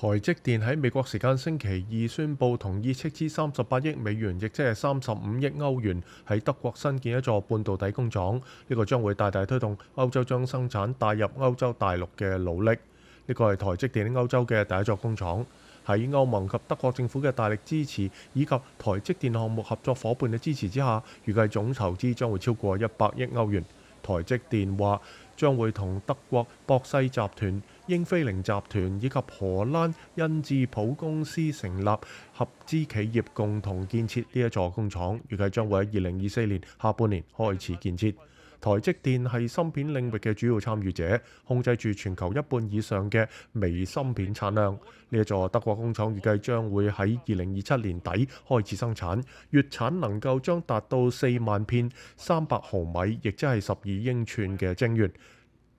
台積電喺美國時間星期二宣布同意斥資三十八億美元，亦即係三十五億歐元，喺德國新建一座半導体工廠。呢個將會大大推動歐洲將生產帶入歐洲大陸嘅努力。呢個係台積電歐洲嘅第一座工廠。喺歐盟及德國政府嘅大力支持，以及台積電項目合作伙伴嘅支持之下，預計總投資將會超過一百億歐元。台積電話將會同德國博西集團。英菲凌集團以及荷蘭恩智浦公司成立合資企業，共同建設呢一座工廠，預計將喺二零二四年下半年開始建設。台積電係芯片領域嘅主要參與者，控制住全球一半以上嘅微芯片產量。呢一座德國工廠預計將會喺二零二七年底開始生產，月產能夠將達到四萬片三百毫米，亦即係十二英寸嘅晶圓。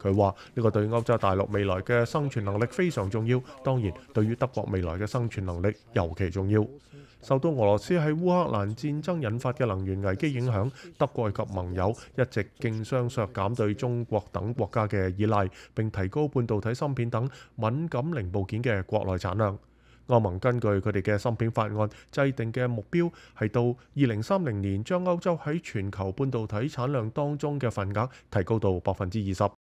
佢話：呢個對歐洲大陸未來嘅生存能力非常重要，當然對於德國未來嘅生存能力尤其重要。受到俄羅斯喺烏克蘭戰爭引發嘅能源危機影響，德國及盟友一直競相削減對中國等國家嘅依賴，並提高半導體芯片等敏感零部件嘅國內產量。歐盟根據佢哋嘅芯片法案制定嘅目標係到二零三零年將歐洲喺全球半導體產量當中嘅份額提高到百分之二十。